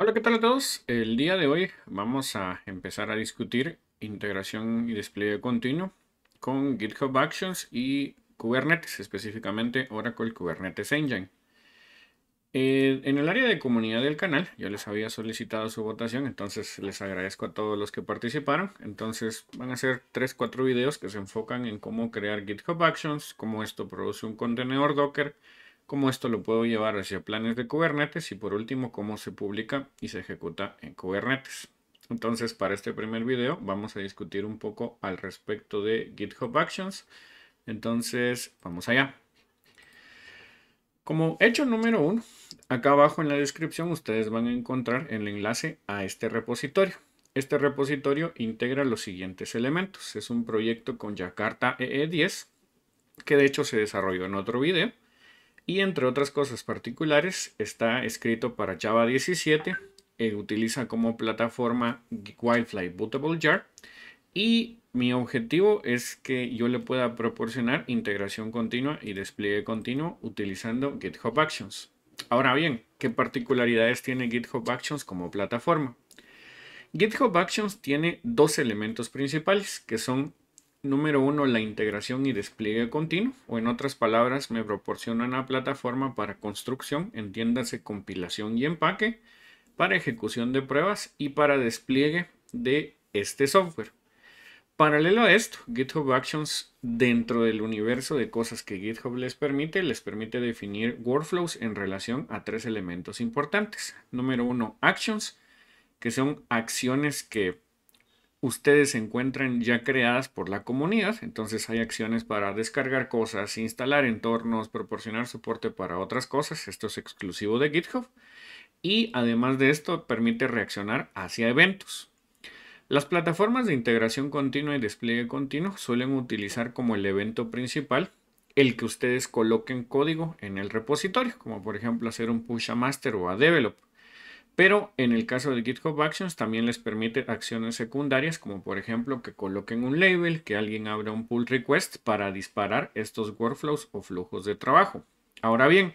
Hola, ¿qué tal a todos? El día de hoy vamos a empezar a discutir integración y despliegue continuo con GitHub Actions y Kubernetes, específicamente Oracle Kubernetes Engine. Eh, en el área de comunidad del canal, yo les había solicitado su votación, entonces les agradezco a todos los que participaron. Entonces van a ser 3-4 videos que se enfocan en cómo crear GitHub Actions, cómo esto produce un contenedor Docker, cómo esto lo puedo llevar hacia planes de Kubernetes y por último cómo se publica y se ejecuta en Kubernetes. Entonces para este primer video vamos a discutir un poco al respecto de GitHub Actions. Entonces vamos allá. Como hecho número uno, acá abajo en la descripción ustedes van a encontrar el enlace a este repositorio. Este repositorio integra los siguientes elementos. Es un proyecto con Jakarta EE10 que de hecho se desarrolló en otro video y entre otras cosas particulares está escrito para Java 17, eh, utiliza como plataforma Wildfly Bootable Jar y mi objetivo es que yo le pueda proporcionar integración continua y despliegue continuo utilizando GitHub Actions. Ahora bien, ¿qué particularidades tiene GitHub Actions como plataforma? GitHub Actions tiene dos elementos principales que son Número uno, La integración y despliegue continuo, o en otras palabras, me proporciona una plataforma para construcción, entiéndase compilación y empaque, para ejecución de pruebas y para despliegue de este software. Paralelo a esto, GitHub Actions dentro del universo de cosas que GitHub les permite, les permite definir workflows en relación a tres elementos importantes. Número uno, Actions, que son acciones que ustedes se encuentran ya creadas por la comunidad. Entonces hay acciones para descargar cosas, instalar entornos, proporcionar soporte para otras cosas. Esto es exclusivo de GitHub. Y además de esto, permite reaccionar hacia eventos. Las plataformas de integración continua y despliegue continuo suelen utilizar como el evento principal el que ustedes coloquen código en el repositorio, como por ejemplo hacer un push a master o a develop. Pero en el caso de GitHub Actions también les permite acciones secundarias, como por ejemplo que coloquen un label, que alguien abra un pull request para disparar estos workflows o flujos de trabajo. Ahora bien,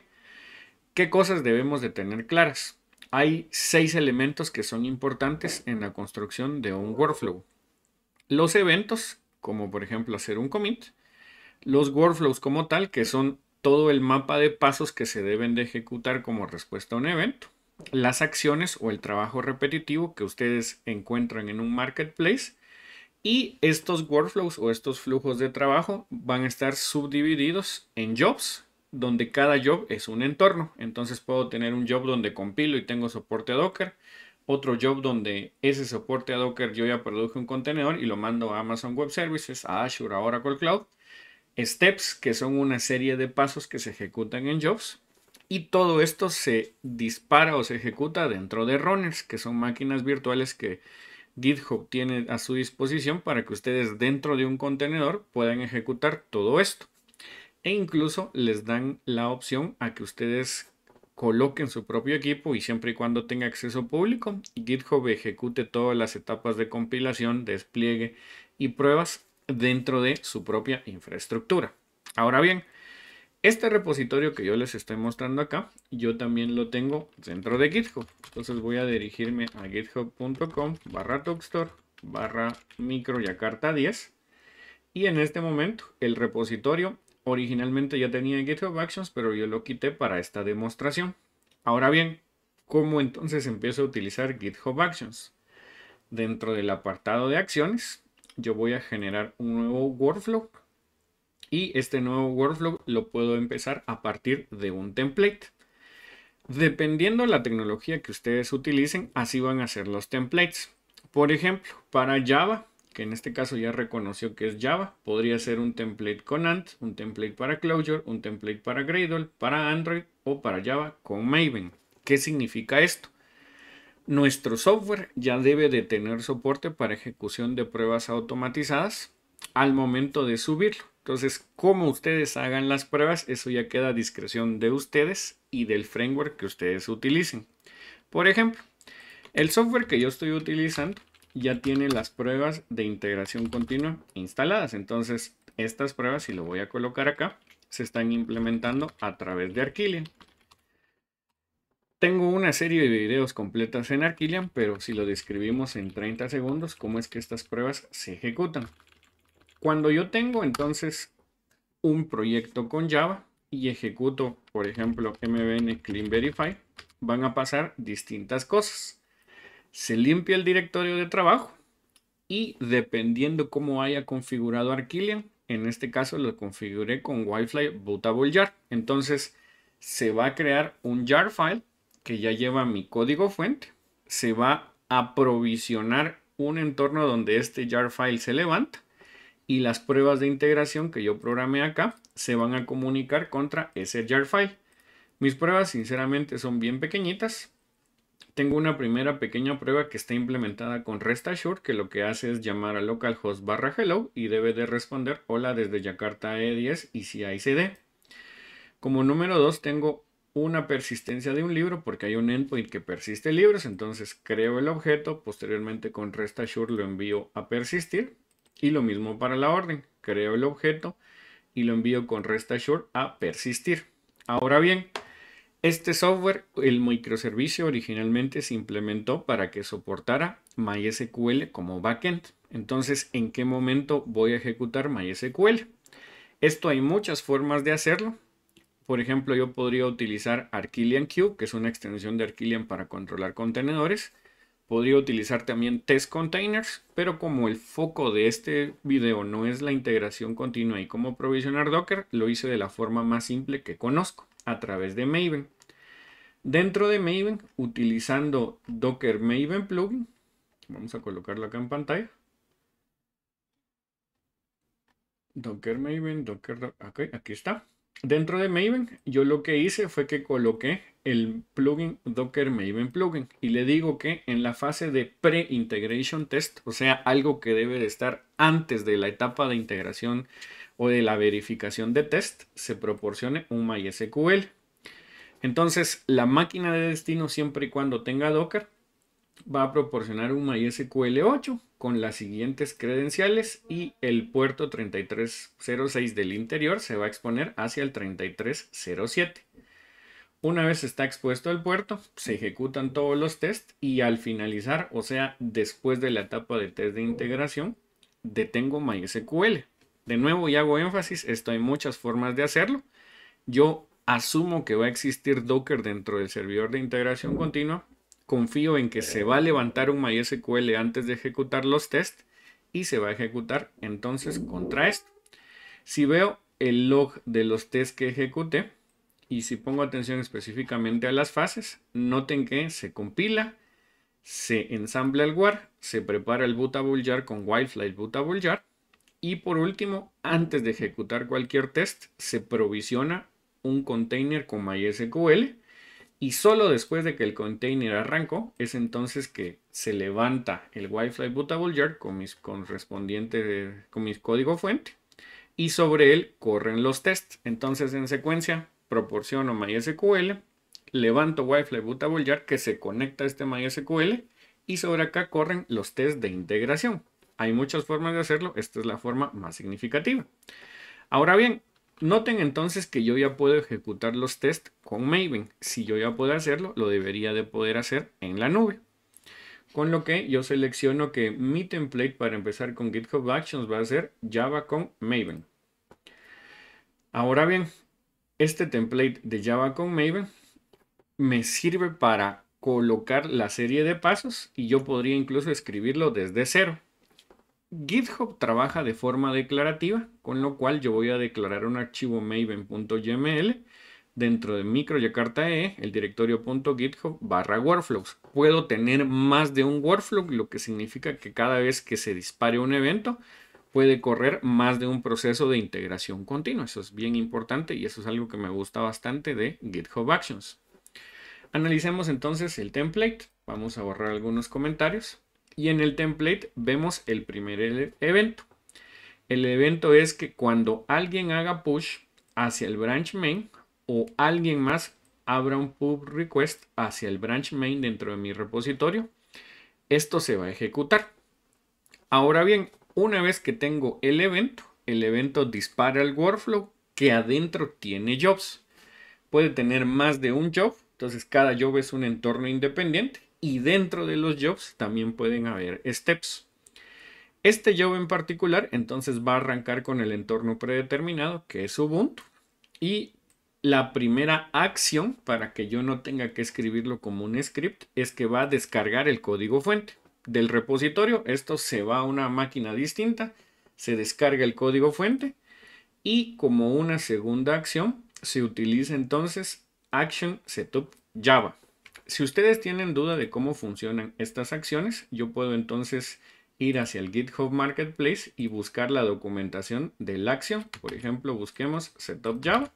¿qué cosas debemos de tener claras? Hay seis elementos que son importantes en la construcción de un workflow. Los eventos, como por ejemplo hacer un commit. Los workflows como tal, que son todo el mapa de pasos que se deben de ejecutar como respuesta a un evento las acciones o el trabajo repetitivo que ustedes encuentran en un marketplace y estos workflows o estos flujos de trabajo van a estar subdivididos en jobs donde cada job es un entorno. Entonces puedo tener un job donde compilo y tengo soporte a Docker, otro job donde ese soporte a Docker yo ya produjo un contenedor y lo mando a Amazon Web Services, a Azure, a Oracle Cloud. Steps, que son una serie de pasos que se ejecutan en jobs, y todo esto se dispara o se ejecuta dentro de runners, que son máquinas virtuales que GitHub tiene a su disposición para que ustedes dentro de un contenedor puedan ejecutar todo esto. E incluso les dan la opción a que ustedes coloquen su propio equipo y siempre y cuando tenga acceso público, GitHub ejecute todas las etapas de compilación, despliegue y pruebas dentro de su propia infraestructura. Ahora bien, este repositorio que yo les estoy mostrando acá, yo también lo tengo dentro de GitHub. Entonces voy a dirigirme a github.com barra talkstore barra microyakarta 10. Y en este momento el repositorio originalmente ya tenía GitHub Actions, pero yo lo quité para esta demostración. Ahora bien, ¿cómo entonces empiezo a utilizar GitHub Actions? Dentro del apartado de acciones, yo voy a generar un nuevo workflow y este nuevo workflow lo puedo empezar a partir de un template. Dependiendo la tecnología que ustedes utilicen, así van a ser los templates. Por ejemplo, para Java, que en este caso ya reconoció que es Java, podría ser un template con Ant, un template para Clojure, un template para Gradle, para Android o para Java con Maven. ¿Qué significa esto? Nuestro software ya debe de tener soporte para ejecución de pruebas automatizadas al momento de subirlo. Entonces, cómo ustedes hagan las pruebas, eso ya queda a discreción de ustedes y del framework que ustedes utilicen. Por ejemplo, el software que yo estoy utilizando ya tiene las pruebas de integración continua instaladas. Entonces, estas pruebas, si lo voy a colocar acá, se están implementando a través de Arquilian. Tengo una serie de videos completas en Arquilian, pero si lo describimos en 30 segundos, cómo es que estas pruebas se ejecutan. Cuando yo tengo entonces un proyecto con Java y ejecuto, por ejemplo, mbn clean verify, van a pasar distintas cosas. Se limpia el directorio de trabajo y dependiendo cómo haya configurado Arquilian, en este caso lo configuré con Wildfly Bootable Jar. Entonces se va a crear un jar file que ya lleva mi código fuente. Se va a provisionar un entorno donde este jar file se levanta y las pruebas de integración que yo programé acá se van a comunicar contra ese jar file. Mis pruebas sinceramente son bien pequeñitas. Tengo una primera pequeña prueba que está implementada con Assure, que lo que hace es llamar a localhost barra hello y debe de responder hola desde Jakarta E10 y si CD. Como número dos, tengo una persistencia de un libro porque hay un endpoint que persiste libros, entonces creo el objeto, posteriormente con Assure, lo envío a persistir y lo mismo para la orden. Creo el objeto y lo envío con RestAssure a persistir. Ahora bien, este software, el microservicio originalmente se implementó para que soportara MySQL como backend. Entonces, ¿en qué momento voy a ejecutar MySQL? Esto hay muchas formas de hacerlo. Por ejemplo, yo podría utilizar Arquilian Cube, que es una extensión de Arquillian para controlar contenedores. Podría utilizar también test containers, pero como el foco de este video no es la integración continua y cómo provisionar Docker, lo hice de la forma más simple que conozco, a través de Maven. Dentro de Maven, utilizando Docker Maven Plugin, vamos a colocarlo acá en pantalla. Docker Maven, Docker, ok, aquí está. Dentro de Maven, yo lo que hice fue que coloqué el plugin Docker Maven Plugin y le digo que en la fase de pre-integration test, o sea, algo que debe de estar antes de la etapa de integración o de la verificación de test, se proporcione un MySQL. Entonces, la máquina de destino, siempre y cuando tenga Docker, va a proporcionar un MySQL 8 con las siguientes credenciales y el puerto 3306 del interior se va a exponer hacia el 3307. Una vez está expuesto el puerto, se ejecutan todos los tests y al finalizar, o sea, después de la etapa de test de integración, detengo MySQL. De nuevo, y hago énfasis, esto hay muchas formas de hacerlo. Yo asumo que va a existir Docker dentro del servidor de integración continua, confío en que se eh. va a levantar un MySQL antes de ejecutar los test y se va a ejecutar entonces contra esto. Si veo el log de los test que ejecuté y si pongo atención específicamente a las fases, noten que se compila, se ensambla el WAR, se prepara el bootable jar con Wildfly bootable jar y por último, antes de ejecutar cualquier test, se provisiona un container con MySQL y solo después de que el container arrancó es entonces que se levanta el Wi-Fi Bootable Jar con mis correspondiente con mi código fuente y sobre él corren los tests. Entonces en secuencia proporciono MySQL, levanto Wi-Fi Bootable Jar que se conecta a este MySQL y sobre acá corren los tests de integración. Hay muchas formas de hacerlo, esta es la forma más significativa. Ahora bien, noten entonces que yo ya puedo ejecutar los tests con Maven. Si yo ya puedo hacerlo, lo debería de poder hacer en la nube. Con lo que yo selecciono que mi template para empezar con GitHub Actions va a ser Java con Maven. Ahora bien, este template de Java con Maven me sirve para colocar la serie de pasos y yo podría incluso escribirlo desde cero. GitHub trabaja de forma declarativa, con lo cual yo voy a declarar un archivo maven.yml dentro de micro E, el github barra workflows. Puedo tener más de un workflow, lo que significa que cada vez que se dispare un evento, puede correr más de un proceso de integración continua. Eso es bien importante y eso es algo que me gusta bastante de GitHub Actions. Analicemos entonces el template. Vamos a borrar algunos comentarios. Y en el template vemos el primer e-, evento. El evento es que cuando alguien haga push hacia el branch main, o alguien más abra un pull request hacia el branch main dentro de mi repositorio, esto se va a ejecutar. Ahora bien, una vez que tengo el evento, el evento dispara el workflow que adentro tiene jobs. Puede tener más de un job, entonces cada job es un entorno independiente y dentro de los jobs también pueden haber steps. Este job en particular entonces va a arrancar con el entorno predeterminado que es Ubuntu y la primera acción para que yo no tenga que escribirlo como un script es que va a descargar el código fuente del repositorio. Esto se va a una máquina distinta, se descarga el código fuente y como una segunda acción se utiliza entonces action setup java. Si ustedes tienen duda de cómo funcionan estas acciones, yo puedo entonces ir hacia el GitHub Marketplace y buscar la documentación de la acción. Por ejemplo, busquemos setup java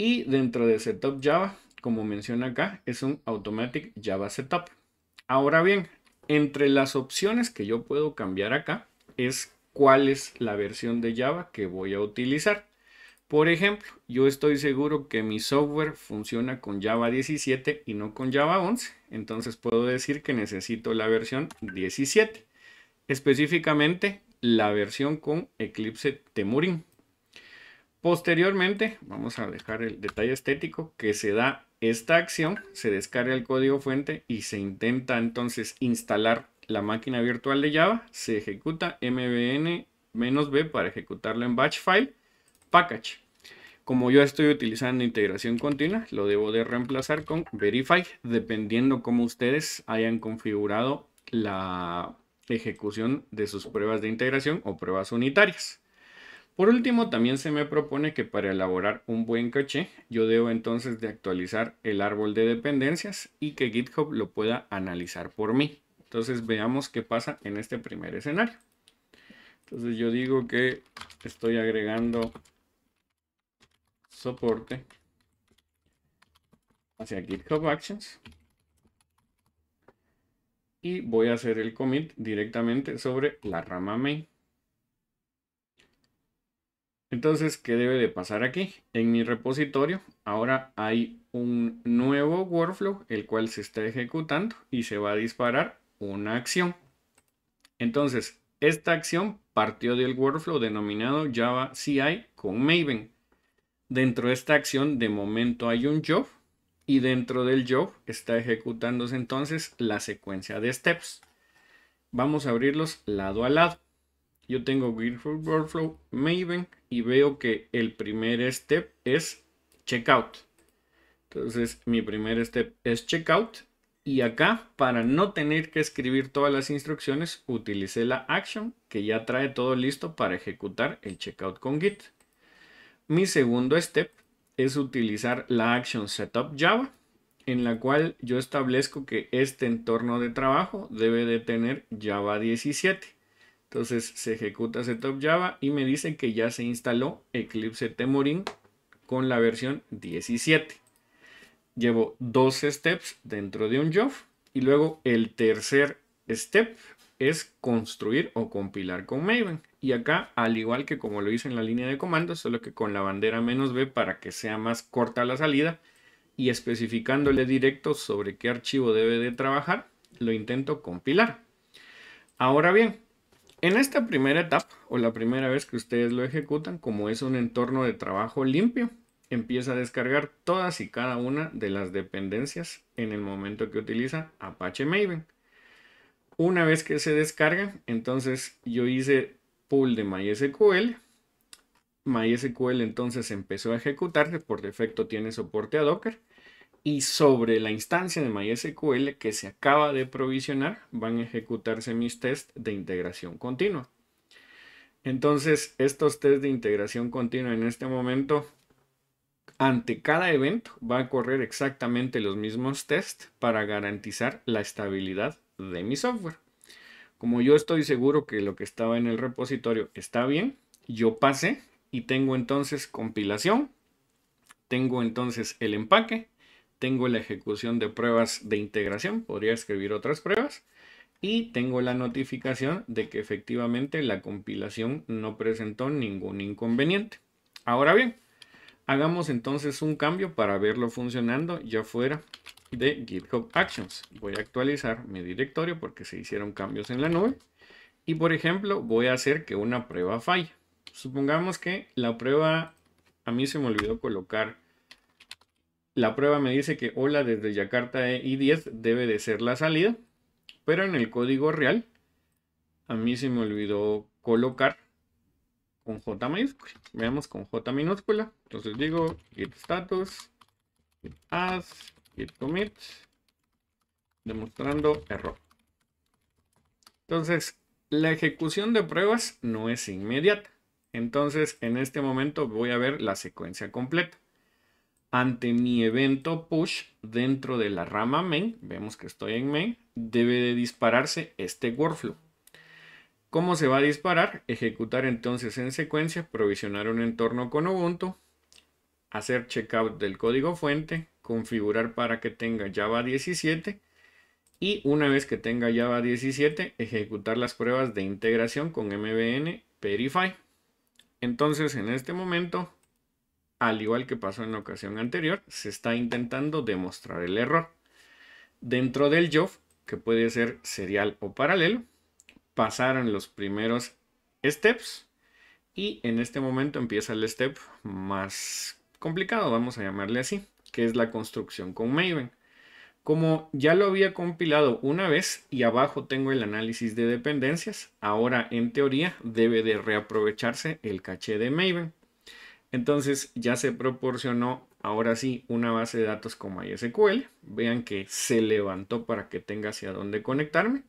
y dentro de Setup Java, como menciona acá, es un Automatic Java Setup. Ahora bien, entre las opciones que yo puedo cambiar acá es cuál es la versión de Java que voy a utilizar. Por ejemplo, yo estoy seguro que mi software funciona con Java 17 y no con Java 11, entonces puedo decir que necesito la versión 17, específicamente la versión con Eclipse Temurin. Posteriormente, vamos a dejar el detalle estético que se da esta acción, se descarga el código fuente y se intenta entonces instalar la máquina virtual de Java, se ejecuta mbn-b para ejecutarlo en batch file, package. Como yo estoy utilizando integración continua, lo debo de reemplazar con verify, dependiendo cómo ustedes hayan configurado la ejecución de sus pruebas de integración o pruebas unitarias. Por último, también se me propone que para elaborar un buen caché, yo debo entonces de actualizar el árbol de dependencias y que GitHub lo pueda analizar por mí. Entonces veamos qué pasa en este primer escenario. Entonces yo digo que estoy agregando soporte hacia GitHub Actions y voy a hacer el commit directamente sobre la rama main. Entonces, ¿qué debe de pasar aquí? En mi repositorio ahora hay un nuevo workflow, el cual se está ejecutando y se va a disparar una acción. Entonces, esta acción partió del workflow denominado Java CI con Maven. Dentro de esta acción de momento hay un job y dentro del job está ejecutándose entonces la secuencia de steps. Vamos a abrirlos lado a lado. Yo tengo Workflow Maven y veo que el primer step es checkout. Entonces mi primer step es checkout y acá para no tener que escribir todas las instrucciones utilicé la action que ya trae todo listo para ejecutar el checkout con Git. Mi segundo step es utilizar la action setup Java en la cual yo establezco que este entorno de trabajo debe de tener Java 17 entonces se ejecuta setup java y me dice que ya se instaló Eclipse Temorin con la versión 17. Llevo dos steps dentro de un job y luego el tercer step es construir o compilar con Maven. Y acá, al igual que como lo hice en la línea de comando, solo que con la bandera menos B para que sea más corta la salida y especificándole directo sobre qué archivo debe de trabajar, lo intento compilar. Ahora bien, en esta primera etapa, o la primera vez que ustedes lo ejecutan, como es un entorno de trabajo limpio, empieza a descargar todas y cada una de las dependencias en el momento que utiliza Apache Maven. Una vez que se descarga, entonces yo hice pull de MySQL. MySQL entonces empezó a ejecutarse, por defecto tiene soporte a Docker y sobre la instancia de MySQL que se acaba de provisionar van a ejecutarse mis tests de integración continua. Entonces, estos test de integración continua en este momento, ante cada evento, va a correr exactamente los mismos tests para garantizar la estabilidad de mi software. Como yo estoy seguro que lo que estaba en el repositorio está bien, yo pasé y tengo entonces compilación, tengo entonces el empaque tengo la ejecución de pruebas de integración, podría escribir otras pruebas, y tengo la notificación de que efectivamente la compilación no presentó ningún inconveniente. Ahora bien, hagamos entonces un cambio para verlo funcionando ya fuera de GitHub Actions. Voy a actualizar mi directorio porque se hicieron cambios en la nube. Y por ejemplo, voy a hacer que una prueba falle. Supongamos que la prueba, a mí se me olvidó colocar la prueba me dice que hola desde Yakarta y e 10 debe de ser la salida, pero en el código real a mí se me olvidó colocar con J mayúscula. Veamos con J minúscula. Entonces digo git status, git as, git commit, demostrando error. Entonces, la ejecución de pruebas no es inmediata. Entonces, en este momento voy a ver la secuencia completa ante mi evento push dentro de la rama main, vemos que estoy en main, debe de dispararse este workflow. ¿Cómo se va a disparar? Ejecutar entonces en secuencia, provisionar un entorno con Ubuntu, hacer checkout del código fuente, configurar para que tenga Java 17 y una vez que tenga Java 17 ejecutar las pruebas de integración con MBN Verify. Entonces en este momento al igual que pasó en la ocasión anterior, se está intentando demostrar el error. Dentro del job, que puede ser serial o paralelo, pasaron los primeros steps y en este momento empieza el step más complicado, vamos a llamarle así, que es la construcción con Maven. Como ya lo había compilado una vez y abajo tengo el análisis de dependencias, ahora en teoría debe de reaprovecharse el caché de Maven. Entonces ya se proporcionó ahora sí una base de datos como MySQL. Vean que se levantó para que tenga hacia dónde conectarme.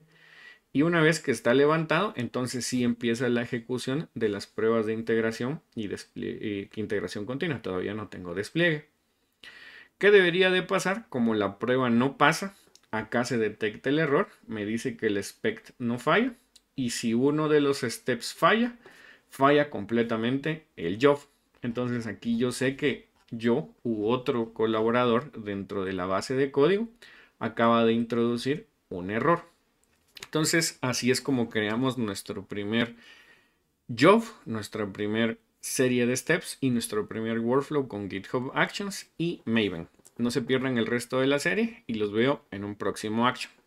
Y una vez que está levantado, entonces sí empieza la ejecución de las pruebas de integración y, eh, integración continua. Todavía no tengo despliegue. ¿Qué debería de pasar? Como la prueba no pasa, acá se detecta el error, me dice que el SPECT no falla. Y si uno de los steps falla, falla completamente el job. Entonces aquí yo sé que yo u otro colaborador dentro de la base de código acaba de introducir un error. Entonces así es como creamos nuestro primer job, nuestra primera serie de steps y nuestro primer workflow con GitHub Actions y Maven. No se pierdan el resto de la serie y los veo en un próximo action.